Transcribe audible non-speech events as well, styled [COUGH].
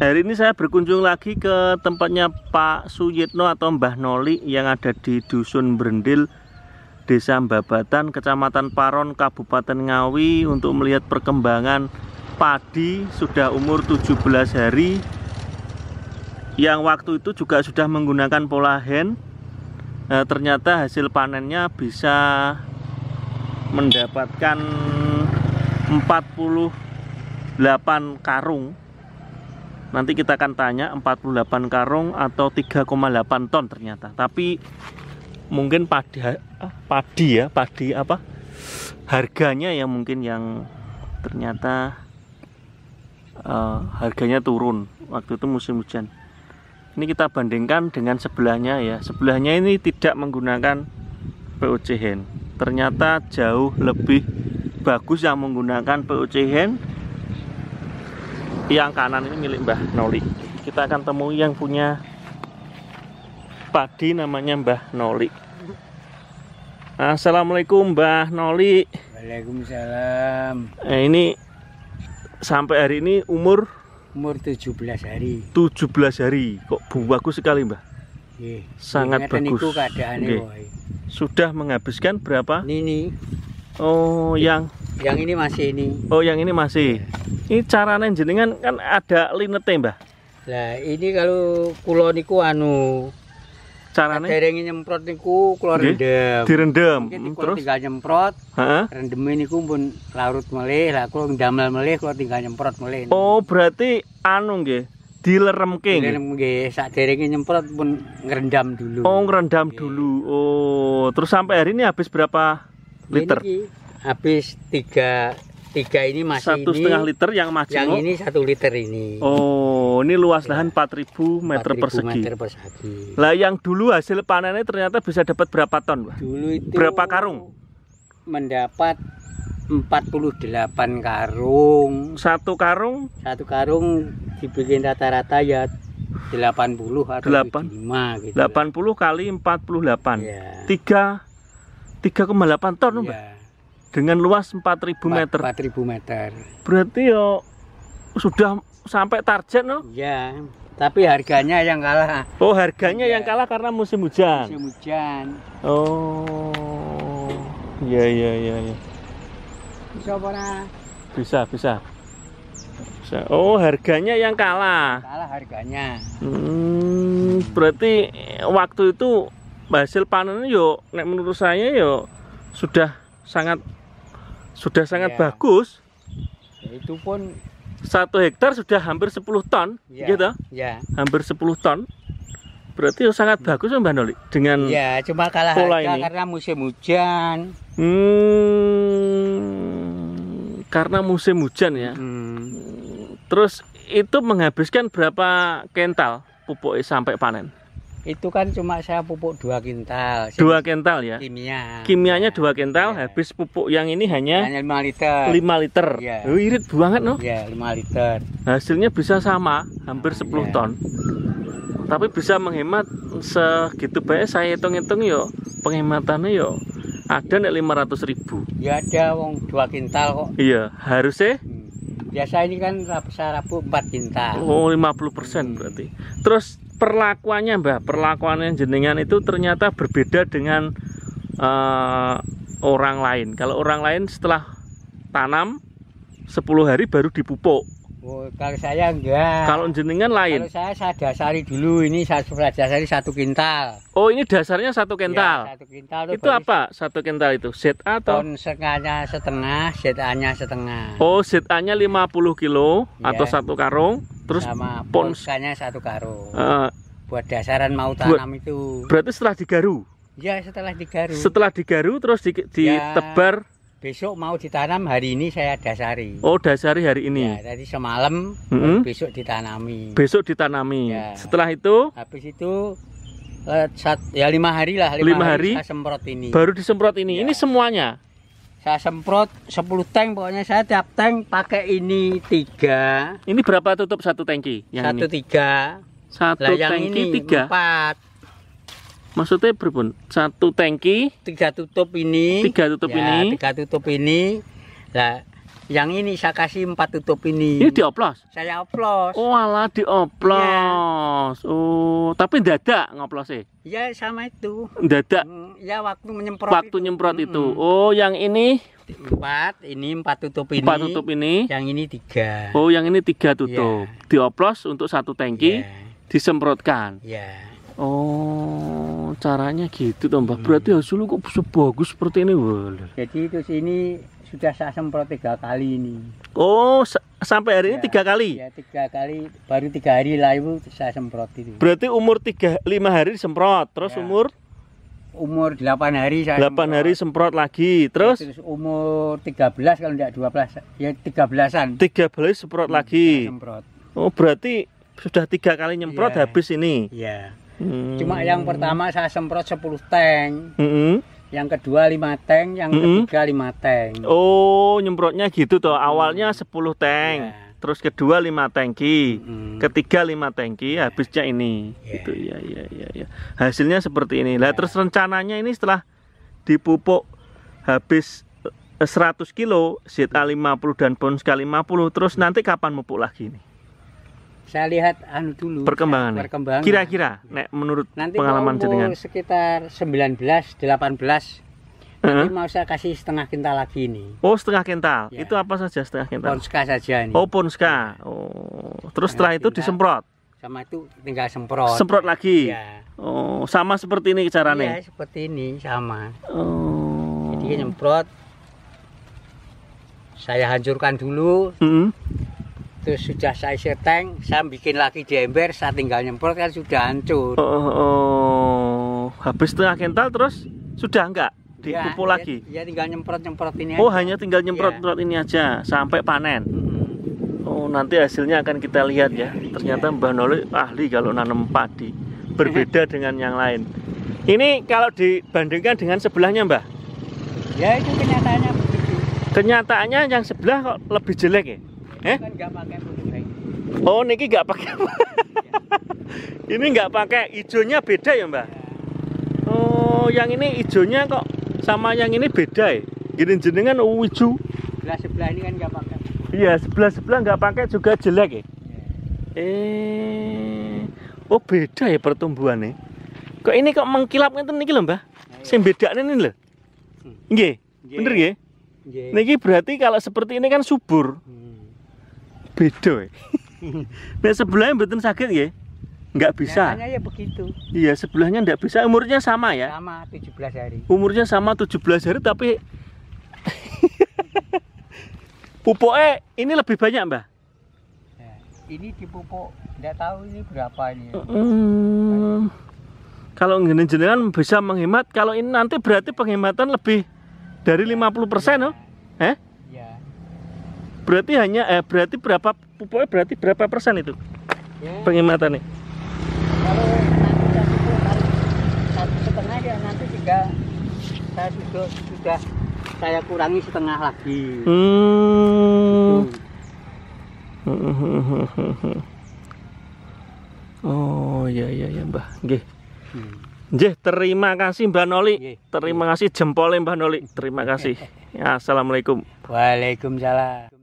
Hari ini saya berkunjung lagi ke tempatnya Pak Suyitno atau Mbah Noli yang ada di Dusun Berendil, Desa Mbabatan, Kecamatan Paron, Kabupaten Ngawi untuk melihat perkembangan padi sudah umur 17 hari yang waktu itu juga sudah menggunakan pola hen e, eh, ternyata hasil panennya bisa mendapatkan 48 karung nanti kita akan tanya 48 karung atau 3,8 ton ternyata tapi mungkin padi ah, padi ya padi apa harganya ya mungkin yang ternyata uh, harganya turun waktu itu musim hujan ini kita bandingkan dengan sebelahnya ya sebelahnya ini tidak menggunakan POC hen ternyata jauh lebih bagus yang menggunakan POC hen yang kanan ini milik Mbah Noli kita akan temui yang punya padi namanya Mbah Noli Assalamualaikum Mbah Noli Waalaikumsalam nah, ini sampai hari ini umur umur 17 hari 17 hari kok bagus sekali Mbah Ye, sangat bagus okay. sudah menghabiskan berapa ini oh yang yang ini masih ini. Oh, yang ini masih. Ini caranya jenengan kan ada linete, Mbah. Lah, ini kalau kula niku anu carane derenge nyemprot niku kula rendem. Direndem. Mungkin hmm, terus tinggal nyemprot. Heeh. Rendeme niku pun larut melih, lah kula ndamel melih, kula tinggal nyemprot melih. Oh, berarti anu nggih, dileremke nggih. Dilerem nggih, saderenge nyemprot pun ngerendam dulu. Oh, ngerendam dulu. Oh, terus sampai hari ini habis berapa liter? Ini habis tiga tiga ini masih satu setengah liter yang masih yang ini satu liter ini oh ini luas lahan ya. 4000 meter 4000 persegi meter persegi lah yang dulu hasil panennya ternyata bisa dapat berapa ton Pak? dulu itu berapa karung mendapat 48 karung satu karung satu karung dibikin rata-rata ya 80 atau 8, 75 gitu 80 kali 48 ya. 3 3,8 ton ya. Mbak dengan luas 4000 meter. 4000 meter. Berarti yo sudah sampai target no? Iya, tapi harganya yang kalah. Oh, harganya ya. yang iya. kalah karena musim hujan. Musim hujan. Oh. Iya, iya, iya, iya. Bisa para. Bisa, bisa. Bisa. Oh, harganya yang kalah. Kalah harganya. Hmm, berarti waktu itu hasil panennya yuk, nek menurut saya yuk sudah sangat sudah sangat iya. ya. bagus. Itu pun satu hektar sudah hampir 10 ton, ya. gitu? Ya. Hampir 10 ton. Berarti ya sangat bagus Mbak Noli dengan Ya, cuma kalah pola ini. karena musim hujan. Hmm, karena musim hujan ya. Hmm. Terus itu menghabiskan berapa kental pupuk sampai panen? Itu kan cuma saya pupuk dua kental. Dua kental ya? Kimia. Kimianya dua iya. kental, ya. habis pupuk yang ini hanya hanya lima liter. Lima liter. Ya. Oh, irit banget no? Ya, lima liter. Hasilnya bisa sama, hampir iya. sepuluh ya. ton. Tapi bisa menghemat segitu banyak saya hitung-hitung yo penghematannya yo ada nih lima ratus ribu. Ya ada wong dua kental kok. Iya harusnya. Hmm. Biasa ini kan saya rabu empat kental. Oh lima puluh persen berarti. Terus perlakuannya mbah perlakuannya jenengan itu ternyata berbeda dengan uh, orang lain kalau orang lain setelah tanam 10 hari baru dipupuk Oh, kalau saya enggak. Kalau jenengan lain. Kalau saya saya dasari dulu ini satu dasari satu kintal. Oh ini dasarnya satu kental. Ya, satu kental itu, itu apa satu kental itu? Set atau? Ton setengahnya setengah, set nya setengah. Oh set A nya 50 kilo ya. atau satu karung. Terus Sama pon nya satu karung. Uh, buat dasaran mau tanam buat, itu. Berarti setelah digaru? Ya setelah digaru. Setelah digaru terus di, ya. ditebar. Ya besok mau ditanam hari ini saya dasari. Oh, dasari hari ini. Ya, tadi semalam mm -hmm. besok ditanami. Besok ditanami. Ya. Setelah itu habis itu eh, saat ya lima hari lah lima, lima hari, saya semprot ini baru disemprot ini ya. ini semuanya saya semprot 10 tank pokoknya saya tiap tank pakai ini tiga ini berapa tutup satu tanki yang satu ini? tiga satu nah, tangki ini tiga empat Maksudnya berpun satu tangki, tiga tutup ini, tiga tutup ya, ini, tiga tutup ini. Lah, yang ini saya kasih empat tutup ini. Ini dioplos? Saya oplos. Oh alah dioplos. Ya. Oh, tapi dadak ngoplosnya? Ya sama itu. Dadak? Mm, ya waktu menyemprot. Waktu itu. nyemprot hmm. itu. Oh, yang ini empat, ini empat tutup ini. Empat tutup ini. Yang ini tiga. Oh, yang ini tiga tutup. Ya. Dioplos untuk satu tangki, ya. disemprotkan. Ya. Oh caranya gitu toh hmm. Berarti hasil lu kok sebagus seperti ini, Wah. Jadi terus ini sudah saya semprot tiga kali ini. Oh, sampai hari ya, ini tiga kali? Ya tiga kali, baru tiga hari lah itu saya semprot itu. Berarti umur tiga lima hari semprot, terus ya. umur? Umur delapan hari saya. Delapan hari semprot lagi, ya, terus? Ya, terus umur tiga belas kalau tidak dua belas, ya tiga belasan. Tiga belas semprot hmm, lagi. Semprot. Oh berarti sudah tiga kali nyemprot ya. habis ini? Iya. Hmm. Cuma yang pertama saya semprot 10 tank. Hmm. Yang kedua 5 tank, yang hmm. ketiga 5 tank. Oh, nyemprotnya gitu toh. Hmm. Awalnya 10 tank. Yeah terus kedua 5 tangki, hmm. ketiga 5 tangki, yeah. habisnya ini, yeah. gitu ya, ya, ya, ya. Hasilnya seperti ini. Lah yeah. terus rencananya ini setelah dipupuk habis 100 eh, kilo, ZA 50 dan Bonska 50, terus nanti kapan mupuk lagi nih? saya lihat anu dulu ya, perkembangan perkembangan kira-kira nek menurut nanti pengalaman jenengan sekitar 19 18 Nanti uh -huh. mau saya kasih setengah kental lagi ini. Oh, setengah kental. Ya. Itu apa saja setengah kental? Ponska saja ini. Oh, ponska. Ya. Oh. Terus setengah setelah itu disemprot. Sama itu tinggal semprot. Semprot lagi. Ya. Oh, sama seperti ini caranya. Ya seperti ini sama. Oh. Jadi semprot. saya hancurkan dulu. Mm -hmm terus sudah saya seteng saya bikin lagi di ember saya tinggal nyemprot kan sudah hancur oh, oh, oh. habis setengah kental terus sudah enggak dipupuk ya, ya, lagi ya, ya tinggal nyemprot nyemprot ini oh aja. hanya tinggal nyemprot iya. nyemprot ya. ini aja sampai panen oh nanti hasilnya akan kita lihat ya, ternyata ya. mbah Noli ahli kalau nanam padi berbeda [LAUGHS] dengan yang lain ini kalau dibandingkan dengan sebelahnya mbah ya itu kenyataannya kenyataannya yang sebelah kok lebih jelek ya Eh? oh, niki nggak pakai. Iya. ini nggak pakai ijonya beda ya, Mbak? Iya. Oh, yang ini ijonya kok sama yang ini beda ya? Gini jenengan uju. Oh, sebelah sebelah ini kan nggak pakai. Iya, sebelah sebelah nggak pakai juga jelek ya. Iya. Eh, oh beda ya pertumbuhan nih. Kok ini kok mengkilap nih niki lho, Mbah? Nah, Sing nih ini lho. Hmm. Nggih. Bener nggih? Niki berarti kalau seperti ini kan subur. Hmm beda. nah [LAUGHS] sebelahnya betul sakit ya? Nggak bisa. ya, ya begitu. Iya, sebelahnya nggak bisa. Umurnya sama ya? Sama, 17 hari. Umurnya sama 17 hari tapi [LAUGHS] pupuknya ini lebih banyak, mbak Nah, ya, ini dipupuk nggak tahu ini berapa ini. Ya. Hmm. Kalau jenengan bisa menghemat, kalau ini nanti berarti penghematan lebih dari 50% ya. oh. Eh? berarti hanya eh berarti berapa pupuknya berarti berapa persen itu ya. nih kalau satu setengah ya nanti juga saya juga sudah saya kurangi setengah lagi hmm. Gitu. [LAUGHS] oh ya ya ya mbah Gih. Hmm. Jeh, terima kasih Mbak Noli. Terima kasih jempolnya Mbak Noli. Terima kasih. Assalamualaikum. Waalaikumsalam.